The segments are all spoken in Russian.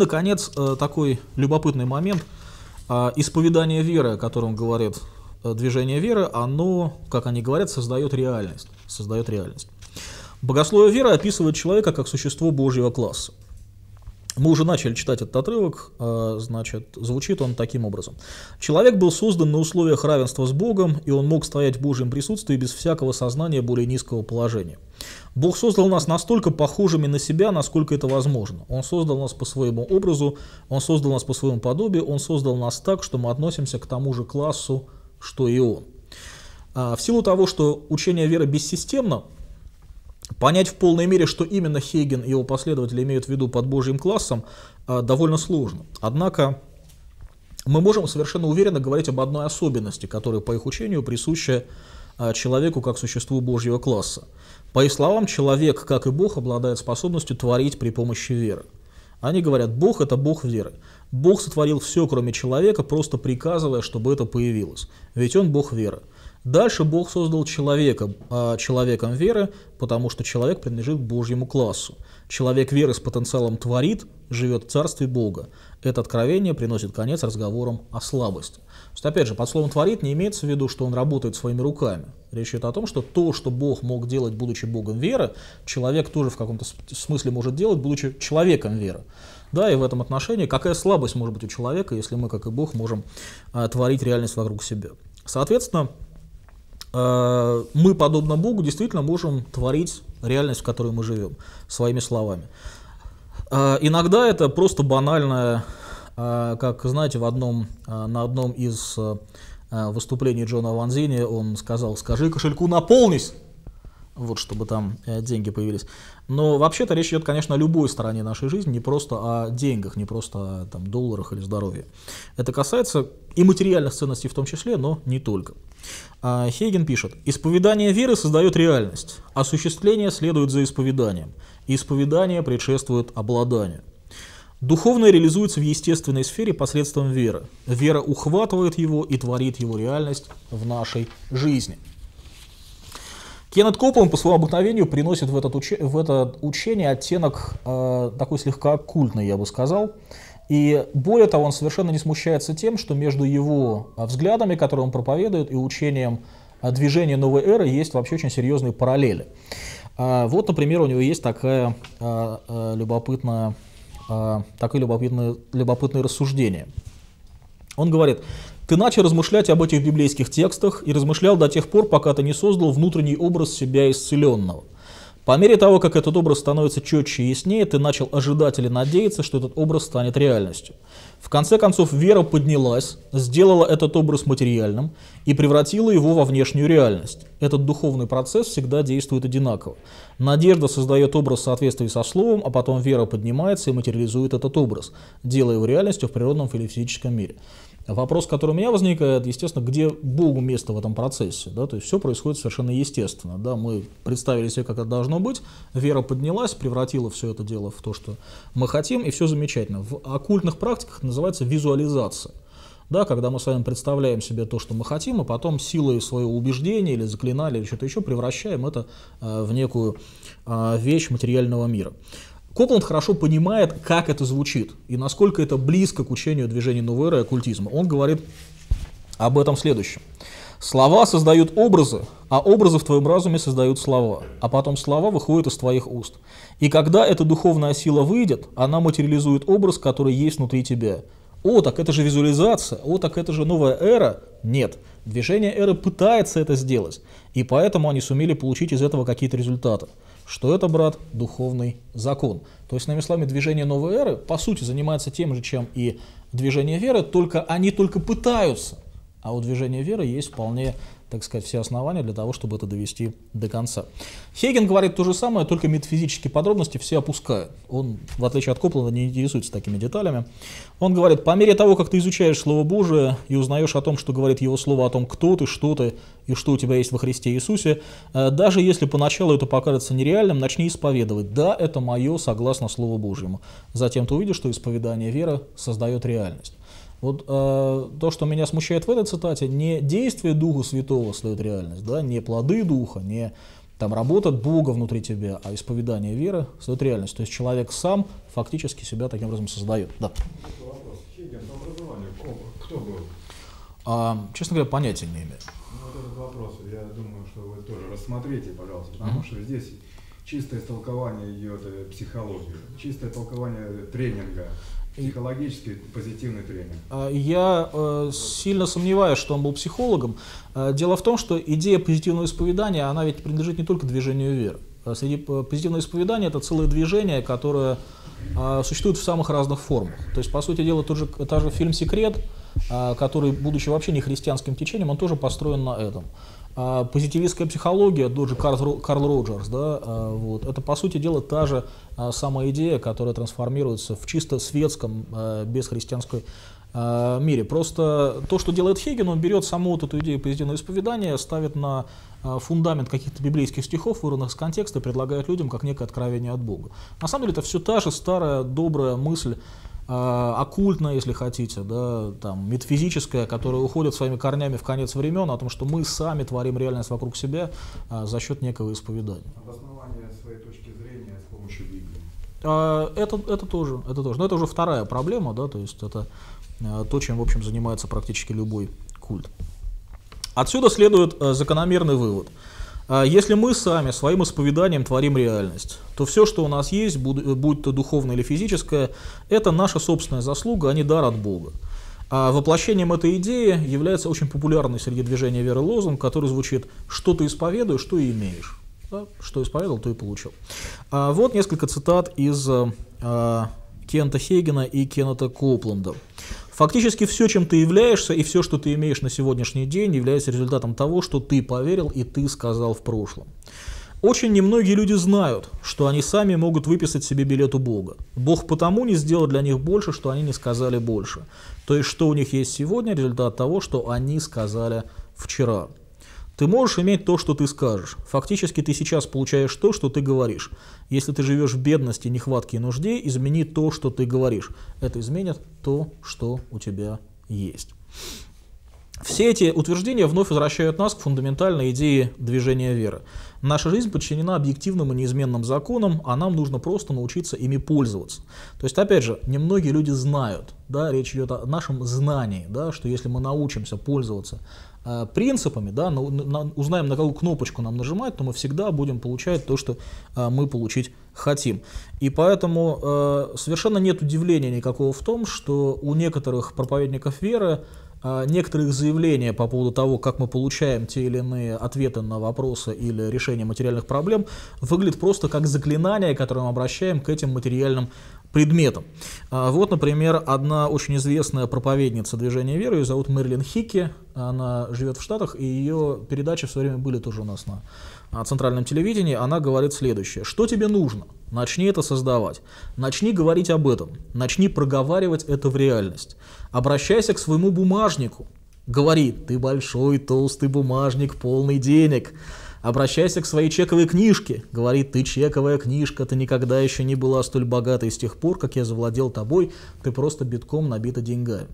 Наконец, э, такой любопытный момент. А, исповедание веры, о котором говорит э, движение веры, оно, как они говорят, создает реальность. Создает реальность. Богословие веры описывает человека как существо Божьего класса. Мы уже начали читать этот отрывок, а, значит, звучит он таким образом. Человек был создан на условиях равенства с Богом, и он мог стоять в Божьем присутствии без всякого сознания более низкого положения. Бог создал нас настолько похожими на себя, насколько это возможно. Он создал нас по своему образу, Он создал нас по своему подобию, Он создал нас так, что мы относимся к тому же классу, что и Он. А, в силу того, что учение веры бессистемно, понять в полной мере, что именно Хейген и его последователи имеют в виду под Божьим классом, а, довольно сложно. Однако мы можем совершенно уверенно говорить об одной особенности, которая по их учению присуща а, человеку как существу Божьего класса. По их словам, человек, как и Бог, обладает способностью творить при помощи веры. Они говорят, Бог – это Бог веры. Бог сотворил все, кроме человека, просто приказывая, чтобы это появилось. Ведь он Бог веры. Дальше Бог создал человека, а, человеком веры, потому что человек принадлежит к Божьему классу. Человек веры с потенциалом творит, живет в царстве Бога. Это откровение приносит конец разговорам о слабости. То есть, опять же, под словом «творит» не имеется в виду, что он работает своими руками. Речь идет о том, что то, что Бог мог делать, будучи Богом веры, человек тоже в каком-то смысле может делать, будучи человеком веры. Да, и в этом отношении какая слабость может быть у человека, если мы, как и Бог, можем а, творить реальность вокруг себя. Соответственно, Э, мы, подобно Богу, действительно можем творить реальность, в которой мы живем, своими словами. Э, иногда это просто банальное, э, как, знаете, в одном, на одном из выступлений Джона Ванзини он сказал «Скажи кошельку наполнись!» вот чтобы там э, деньги появились. Но вообще-то речь идет, конечно, о любой стороне нашей жизни, не просто о деньгах, не просто о там, долларах или здоровье. Это касается и материальных ценностей в том числе, но не только. А, Хейген пишет, «Исповедание веры создает реальность, осуществление следует за исповеданием, исповедание предшествует обладанию». Духовное реализуется в естественной сфере посредством веры. Вера ухватывает его и творит его реальность в нашей жизни – Кеннет Копланд по своему обыкновению приносит в, этот уч... в это учение оттенок э, такой слегка культный, я бы сказал. И более того, он совершенно не смущается тем, что между его э, взглядами, которые он проповедует, и учением э, движения новой эры есть вообще очень серьезные параллели. Э, вот, например, у него есть такая э, любопытная, такое любопытное, любопытное рассуждение. Он говорит, ты начал размышлять об этих библейских текстах и размышлял до тех пор, пока ты не создал внутренний образ себя исцеленного. По мере того, как этот образ становится четче и яснее, ты начал ожидать или надеяться, что этот образ станет реальностью. В конце концов, вера поднялась, сделала этот образ материальным и превратила его во внешнюю реальность. Этот духовный процесс всегда действует одинаково. Надежда создает образ в соответствии со словом, а потом вера поднимается и материализует этот образ, делая его реальностью в природном или физическом мире. Вопрос, который у меня возникает, естественно, где Богу место в этом процессе. Да? То есть все происходит совершенно естественно. Да? Мы представили себе, как это должно быть, вера поднялась, превратила все это дело в то, что мы хотим, и все замечательно. В оккультных практиках называется визуализация. Да, когда мы с вами представляем себе то, что мы хотим, а потом силой своего убеждения или заклинания или что-то еще превращаем это э, в некую э, вещь материального мира. Копланд хорошо понимает, как это звучит и насколько это близко к учению движения новой и оккультизма. Он говорит об этом следующем. Слова создают образы, а образы в твоем разуме создают слова, а потом слова выходят из твоих уст. И когда эта духовная сила выйдет, она материализует образ, который есть внутри тебя. О, так это же визуализация, о, так это же новая эра. Нет, движение эры пытается это сделать, и поэтому они сумели получить из этого какие-то результаты что это, брат, духовный закон. То есть, иными словами, движение новой эры, по сути, занимается тем же, чем и движение веры, только они только пытаются. А у движения веры есть вполне так сказать, все основания для того, чтобы это довести до конца. Хейген говорит то же самое, только метафизические подробности все опускает. Он, в отличие от Коплана, не интересуется такими деталями. Он говорит, по мере того, как ты изучаешь Слово Божие и узнаешь о том, что говорит Его Слово, о том, кто ты, что ты и что у тебя есть во Христе Иисусе, э, даже если поначалу это покажется нереальным, начни исповедовать. Да, это мое, согласно Слову Божьему. Затем ты увидишь, что исповедание веры создает реальность. Вот э, то, что меня смущает в этой цитате, не действие Духа Святого следует реальность, да, не плоды Духа, не там работа Бога внутри тебя, а исповедание веры следует реальность. То есть человек сам фактически себя таким образом создает. Да. А, честно говоря, понятия не имею. Ну, вот этот вопрос, я думаю, что вы тоже рассмотрите, пожалуйста, потому mm-hmm. что здесь чистое толкование ее э, психологии, чистое толкование тренинга, Психологически позитивный тренинг. А, я э, сильно сомневаюсь, что он был психологом. Э, дело в том, что идея позитивного исповедания, она ведь принадлежит не только движению веры. Э, среди позитивного исповедания это целое движение, которое а, существует в самых разных формах. То есть, по сути дела, тот же, та же фильм «Секрет», а, который, будучи вообще не христианским течением, он тоже построен на этом. А, позитивистская психология, тот же Карл, Роджерс, да, а, вот, это, по сути дела, та же а, самая идея, которая трансформируется в чисто светском, без христианской мире. Просто то, что делает Хейген, он берет саму вот эту идею позитивного исповедания, ставит на фундамент каких-то библейских стихов, вырванных из контекста, и предлагает людям как некое откровение от Бога. На самом деле это все та же старая добрая мысль а, оккультное, если хотите, да, там, метафизическая, которая уходит своими корнями в конец времен, о том, что мы сами творим реальность вокруг себя а, за счет некого исповедания. Обоснование своей точки зрения с помощью Библии. А, это, это тоже, это тоже. Но это уже вторая проблема, да, то есть это а, то, чем, в общем, занимается практически любой культ. Отсюда следует а, закономерный вывод – а если мы сами своим исповеданием творим реальность, то все, что у нас есть, будь то духовное или физическое, это наша собственная заслуга, а не дар от Бога. А воплощением этой идеи является очень популярный среди движения веры лозунг, который звучит «что ты исповедуешь, что и имеешь». Да? Что исповедовал, то и получил. А вот несколько цитат из а, Кента Хейгена и Кеннета Копланда. Фактически все, чем ты являешься, и все, что ты имеешь на сегодняшний день, является результатом того, что ты поверил и ты сказал в прошлом. Очень немногие люди знают, что они сами могут выписать себе билет у Бога. Бог потому не сделал для них больше, что они не сказали больше. То есть, что у них есть сегодня, результат того, что они сказали вчера. Ты можешь иметь то, что ты скажешь. Фактически ты сейчас получаешь то, что ты говоришь. Если ты живешь в бедности, нехватке и нужде, измени то, что ты говоришь. Это изменит то, что у тебя есть. Все эти утверждения вновь возвращают нас к фундаментальной идее движения веры. Наша жизнь подчинена объективным и неизменным законам, а нам нужно просто научиться ими пользоваться. То есть, опять же, немногие люди знают, да, речь идет о нашем знании, да, что если мы научимся пользоваться Э, принципами, да, на, на, узнаем, на какую кнопочку нам нажимать, то мы всегда будем получать то, что а, мы получить хотим. И поэтому а, совершенно нет удивления никакого в том, что у некоторых проповедников веры а, некоторые заявления по поводу того, как мы получаем те или иные ответы на вопросы или решение материальных проблем, выглядит просто как заклинание, которое мы обращаем к этим материальным предметом. А, вот, например, одна очень известная проповедница движения веры, ее зовут Мерлин Хики, она живет в Штатах, и ее передачи все время были тоже у нас на а, центральном телевидении, она говорит следующее. Что тебе нужно? Начни это создавать. Начни говорить об этом. Начни проговаривать это в реальность. Обращайся к своему бумажнику. Говори, ты большой толстый бумажник, полный денег. Обращайся к своей чековой книжке. Говорит, ты чековая книжка, ты никогда еще не была столь богатой с тех пор, как я завладел тобой, ты просто битком набита деньгами.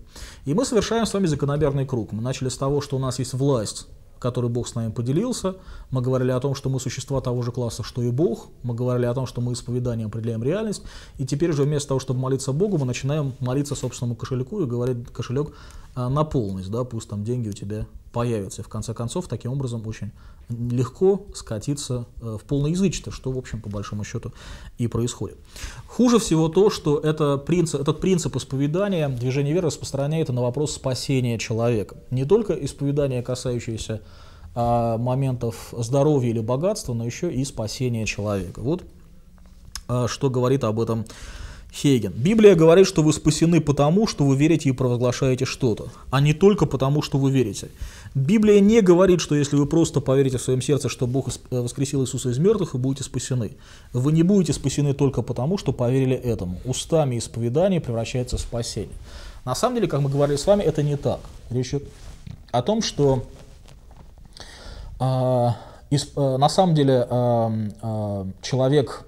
И мы совершаем с вами закономерный круг. Мы начали с того, что у нас есть власть, который Бог с нами поделился. Мы говорили о том, что мы существа того же класса, что и Бог. Мы говорили о том, что мы исповеданием определяем реальность. И теперь же вместо того, чтобы молиться Богу, мы начинаем молиться собственному кошельку и говорить кошелек а, на полность, да, пусть там деньги у тебя появится. И в конце концов, таким образом, очень легко скатиться э, в полное язычество, что, в общем, по большому счету и происходит. Хуже всего то, что это принцип, этот принцип исповедания движения веры распространяется на вопрос спасения человека. Не только исповедание, касающееся а, моментов здоровья или богатства, но еще и спасения человека. Вот а, что говорит об этом Хейген. Библия говорит, что вы спасены потому, что вы верите и провозглашаете что-то, а не только потому, что вы верите. Библия не говорит, что если вы просто поверите в своем сердце, что Бог э, воскресил Иисуса из мертвых, и будете спасены. Вы не будете спасены только потому, что поверили этому. Устами исповедания превращается в спасение. На самом деле, как мы говорили с вами, это не так. Речь идет о том, что э, из, э, на самом деле э, э, человек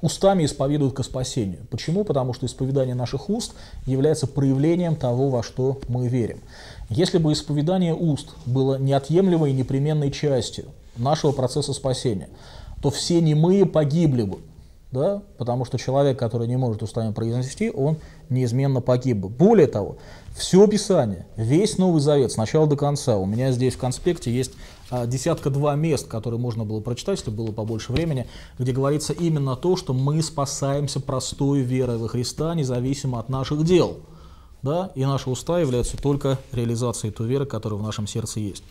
устами исповедуют ко спасению. Почему? Потому что исповедание наших уст является проявлением того, во что мы верим. Если бы исповедание уст было неотъемлемой и непременной частью нашего процесса спасения, то все немые погибли бы, да, потому что человек, который не может устами произнести, он неизменно погиб бы. Более того, все Писание, весь Новый Завет, с начала до конца, у меня здесь в конспекте есть а, десятка два мест, которые можно было прочитать, чтобы было побольше времени, где говорится именно то, что мы спасаемся простой верой во Христа, независимо от наших дел. Да? И наши уста являются только реализацией той веры, которая в нашем сердце есть.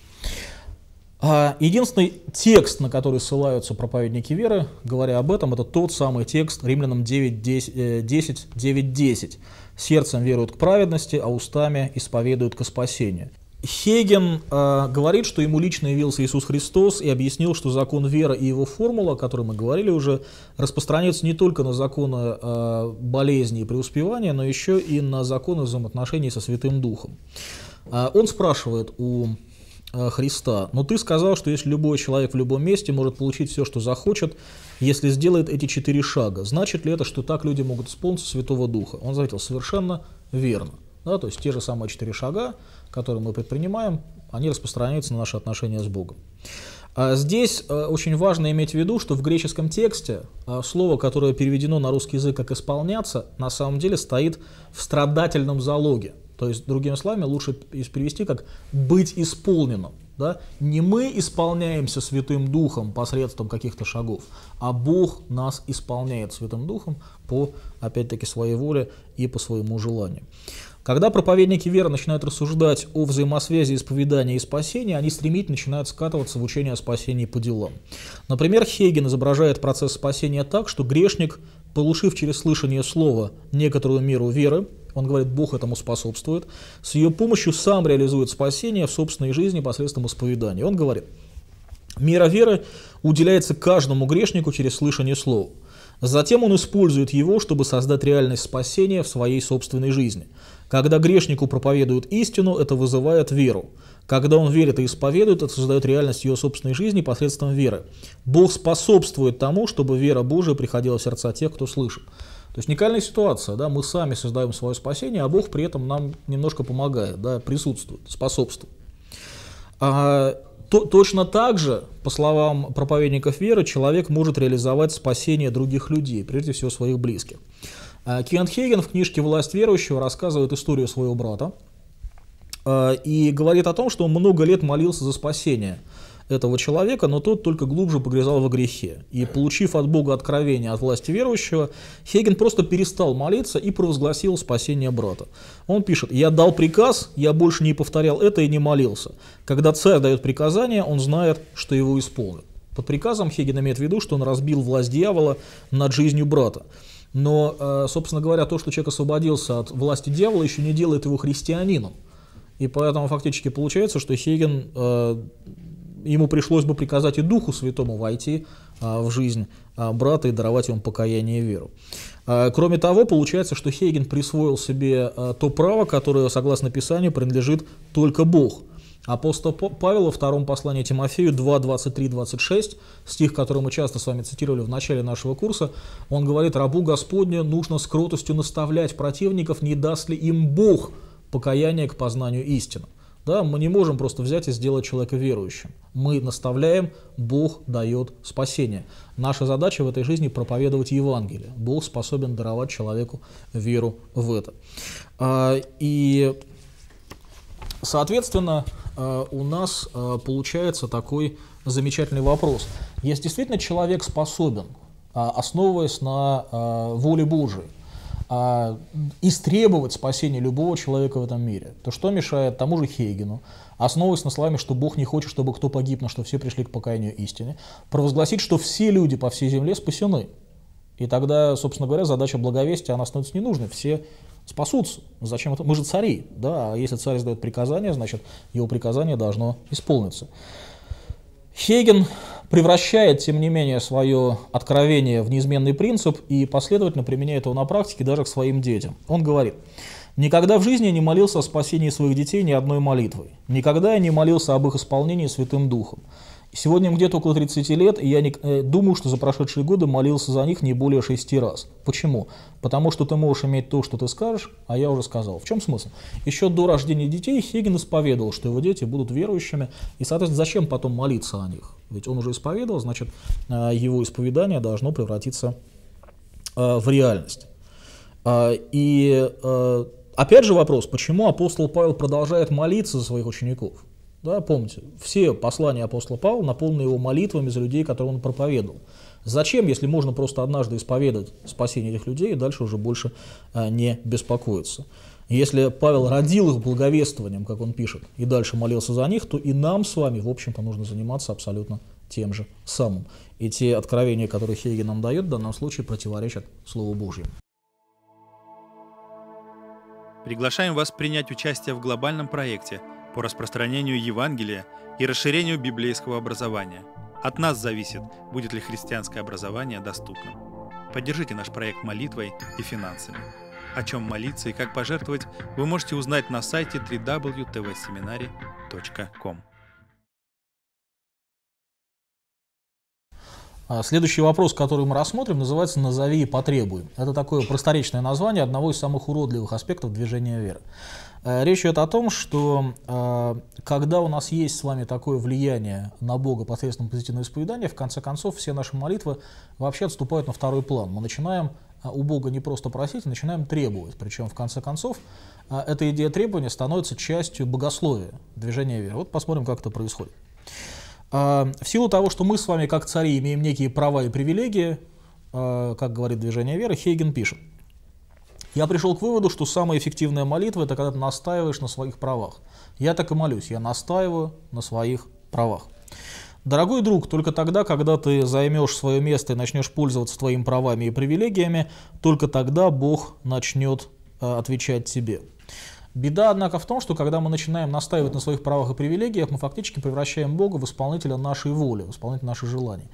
А единственный текст, на который ссылаются проповедники веры, говоря об этом, это тот самый текст Римлянам 9, 10, 10, 9, «Сердцем веруют к праведности, а устами исповедуют к спасению». Хеген э, говорит, что ему лично явился Иисус Христос и объяснил, что закон веры и его формула, о которой мы говорили уже, распространяются не только на законы э, а, болезни и преуспевания, но еще и на законы взаимоотношений со Святым Духом. Э, он спрашивает у Э, Христа. Но ты сказал, что если любой человек в любом месте может получить все, что захочет, если сделает эти четыре шага. Значит ли это, что так люди могут исполниться Святого Духа? Он заметил, совершенно верно. Да, то есть те же самые четыре шага, которые мы предпринимаем, они распространяются на наши отношения с Богом. А здесь э, очень важно иметь в виду, что в греческом тексте э, слово, которое переведено на русский язык как «исполняться», на самом деле стоит в страдательном залоге. То есть, другими словами, лучше перевести как «быть исполненным». Да? Не мы исполняемся Святым Духом посредством каких-то шагов, а Бог нас исполняет Святым Духом по, опять-таки, своей воле и по своему желанию. Когда проповедники веры начинают рассуждать о взаимосвязи исповедания и спасения, они стремительно начинают скатываться в учение о спасении по делам. Например, Хейген изображает процесс спасения так, что грешник, получив через слышание слова некоторую меру веры, он говорит, Бог этому способствует. С ее помощью сам реализует спасение в собственной жизни посредством исповедания. Он говорит, мера веры уделяется каждому грешнику через слышание слова. Затем он использует его, чтобы создать реальность спасения в своей собственной жизни. Когда грешнику проповедуют истину, это вызывает веру. Когда он верит и исповедует, это создает реальность ее собственной жизни посредством веры. Бог способствует тому, чтобы вера Божия приходила в сердца тех, кто слышит. То есть уникальная ситуация, да, мы сами создаем свое спасение, а Бог при этом нам немножко помогает, да, присутствует, способствует. А, то, точно так же, по словам проповедников веры, человек может реализовать спасение других людей, прежде всего своих близких. А, Кент Хейген в книжке «Власть верующего» рассказывает историю своего брата а, и говорит о том, что он много лет молился за спасение – этого человека, но тот только глубже погрязал во грехе. И получив от Бога откровение от власти верующего, Хейген просто перестал молиться и провозгласил спасение брата. Он пишет, «Я дал приказ, я больше не повторял это и не молился. Когда царь дает приказание, он знает, что его исполнят». Под приказом Хейген имеет в виду, что он разбил власть дьявола над жизнью брата. Но, э, собственно говоря, то, что человек освободился от власти дьявола, еще не делает его христианином. И поэтому фактически получается, что Хейген э, ему пришлось бы приказать и Духу Святому войти а, в жизнь а, брата и даровать ему покаяние и веру. А, кроме того, получается, что Хейген присвоил себе то право, которое, согласно Писанию, принадлежит только Бог. Апостол Павел во втором послании Тимофею 2, 23, 26, стих, который мы часто с вами цитировали в начале нашего курса, он говорит, «Рабу Господню нужно с кротостью наставлять противников, не даст ли им Бог покаяние к познанию истины». Да, мы не можем просто взять и сделать человека верующим. Мы наставляем, Бог дает спасение. Наша задача в этой жизни проповедовать Евангелие. Бог способен даровать человеку веру в это. А, и, соответственно, а, у нас а, получается такой замечательный вопрос. есть действительно человек способен, основываясь на воле Божией, а, истребовать спасение любого человека в этом мире, то что мешает тому же Хейгену, основываясь на словами, что Бог не хочет, чтобы кто погиб, но что все пришли к покаянию истины, провозгласить, что все люди по всей земле спасены. И тогда, собственно говоря, задача благовестия, она становится ненужной. Все спасутся. Зачем это? Мы же цари, да, а если царь издает приказание, значит, его приказание должно исполниться. Хейген превращает, тем не менее, свое откровение в неизменный принцип и последовательно применяет его на практике даже к своим детям. Он говорит, «Никогда в жизни я не молился о спасении своих детей ни одной молитвой. Никогда я не молился об их исполнении Святым Духом. Сегодня им где-то около 30 лет, и я не, э, думаю, что за прошедшие годы молился за них не более шести раз. Почему? Потому что ты можешь иметь то, что ты скажешь, а я уже сказал. В чем смысл? Еще до рождения детей Хиггин исповедовал, что его дети будут верующими, и, соответственно, зачем потом молиться о них? Ведь он уже исповедовал, значит, э, его исповедание должно превратиться э, в реальность. Э, и опять же вопрос, почему апостол Павел продолжает молиться за своих учеников? Да, помните, все послания апостола Павла наполнены его молитвами за людей, которые он проповедовал. Зачем, если можно просто однажды исповедать спасение этих людей и дальше уже больше а, не беспокоиться? Если Павел родил их благовествованием, как он пишет, и дальше молился за них, то и нам с вами, в общем-то, нужно заниматься абсолютно тем же самым. И те откровения, которые Хейген нам дает, в данном случае противоречат Слову Божьему. Приглашаем вас принять участие в глобальном проекте – по распространению Евангелия и расширению библейского образования. От нас зависит, будет ли христианское образование доступным. Поддержите наш проект молитвой и финансами. О чем молиться и как пожертвовать, вы можете узнать на сайте www.tvseminary.com. А следующий вопрос, который мы рассмотрим, называется «Назови и потребуй». Это такое просторечное название одного из самых уродливых аспектов движения веры. Э, речь идет о том, что э, когда у нас есть с вами такое влияние на Бога посредством позитивного исповедания, в конце концов все наши молитвы вообще отступают на второй план. Мы начинаем э, у Бога не просто просить, а начинаем требовать. Причем, в конце концов, эта идея требования становится частью богословия, движения веры. Вот посмотрим, как это происходит. А, в силу того, что мы с вами, как цари, имеем некие права и привилегии, а, как говорит движение веры, Хейген пишет. Я пришел к выводу, что самая эффективная молитва – это когда ты настаиваешь на своих правах. Я так и молюсь, я настаиваю на своих правах. Дорогой друг, только тогда, когда ты займешь свое место и начнешь пользоваться твоими правами и привилегиями, только тогда Бог начнет а, отвечать тебе. Беда, однако, в том, что когда мы начинаем настаивать на своих правах и привилегиях, мы фактически превращаем Бога в исполнителя нашей воли, в исполнителя наших желаний.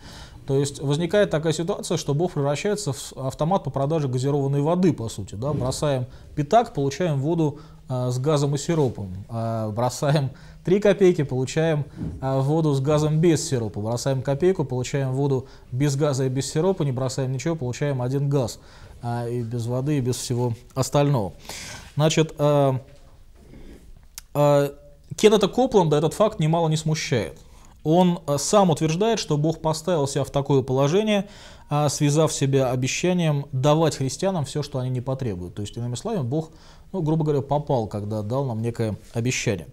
То есть возникает такая ситуация, что Бог превращается в автомат по продаже газированной воды, по сути. Да? Бросаем пятак, получаем воду э, с газом и сиропом. Э, бросаем 3 копейки, получаем э, воду с газом без сиропа. Бросаем копейку, получаем воду без газа и без сиропа. Не бросаем ничего, получаем один газ. Э, и без воды, и без всего остального. Значит, э, э, Кеннета Копланда этот факт немало не смущает. Он э, сам утверждает, что Бог поставил себя в такое положение, э, связав себя обещанием давать христианам все, что они не потребуют. То есть, иными словами, Бог, ну, грубо говоря, попал, когда дал нам некое обещание.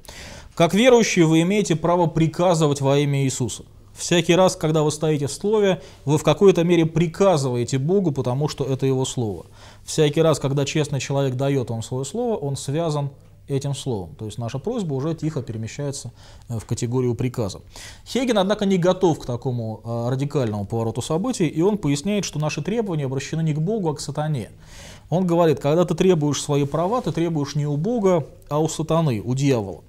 Как верующие вы имеете право приказывать во имя Иисуса. Всякий раз, когда вы стоите в Слове, вы в какой-то мере приказываете Богу, потому что это Его Слово. Всякий раз, когда честный человек дает вам свое Слово, он связан этим словом. То есть наша просьба уже тихо перемещается э, в категорию приказа. Хеген, однако, не готов к такому э, радикальному повороту событий, и он поясняет, что наши требования обращены не к Богу, а к сатане. Он говорит, когда ты требуешь свои права, ты требуешь не у Бога, а у сатаны, у дьявола.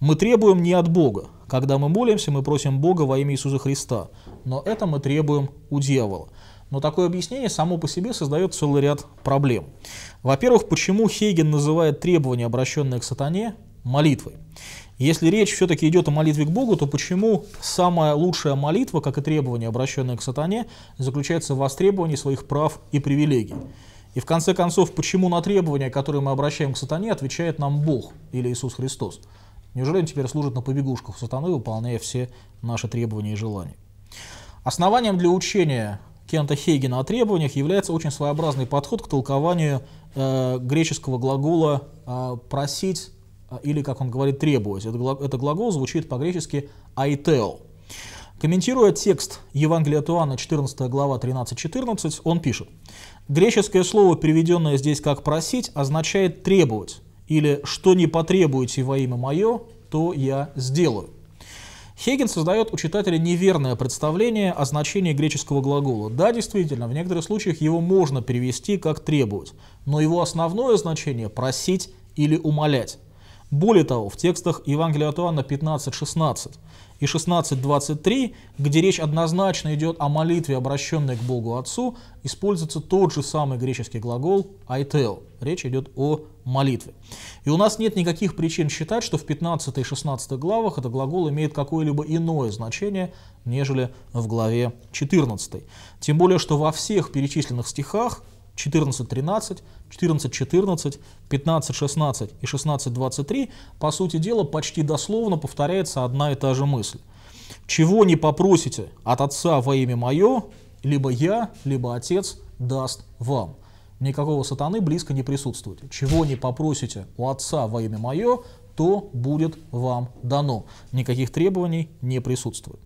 Мы требуем не от Бога, когда мы молимся, мы просим Бога во имя Иисуса Христа, но это мы требуем у дьявола. Но такое объяснение само по себе создает целый ряд проблем. Во-первых, почему Хейген называет требования, обращенные к сатане, молитвой? Если речь все-таки идет о молитве к Богу, то почему самая лучшая молитва, как и требование, обращенное к сатане, заключается в востребовании своих прав и привилегий? И в конце концов, почему на требования, которые мы обращаем к сатане, отвечает нам Бог или Иисус Христос? Неужели они теперь служат на побегушках сатаны, выполняя все наши требования и желания? Основанием для учения Кента Хейгена о требованиях является очень своеобразный подход к толкованию э, греческого глагола э, «просить» э, или, как он говорит, «требовать». Это, это глагол звучит по-гречески «айтео». Комментируя текст Евангелия от Иоанна, 14 глава, 13-14, он пишет, «Греческое слово, переведенное здесь как «просить», означает «требовать» или «что не потребуете во имя мое, то я сделаю». Хегин создает у читателя неверное представление о значении греческого глагола. Да, действительно, в некоторых случаях его можно перевести как «требовать», но его основное значение – «просить» или «умолять». Более того, в текстах Евангелия от Иоанна 15-16 и 16.23, где речь однозначно идет о молитве, обращенной к Богу Отцу, используется тот же самый греческий глагол айтел. Речь идет о молитве. И у нас нет никаких причин считать, что в 15 и 16 главах этот глагол имеет какое-либо иное значение, нежели в главе 14. Тем более, что во всех перечисленных стихах 14-13, 14-14, 15-16 и 16-23, по сути дела, почти дословно повторяется одна и та же мысль. «Чего не попросите от Отца во имя Мое, либо Я, либо Отец даст вам». Никакого сатаны близко не присутствует. «Чего не попросите у Отца во имя Мое, то будет вам дано». Никаких требований не присутствует.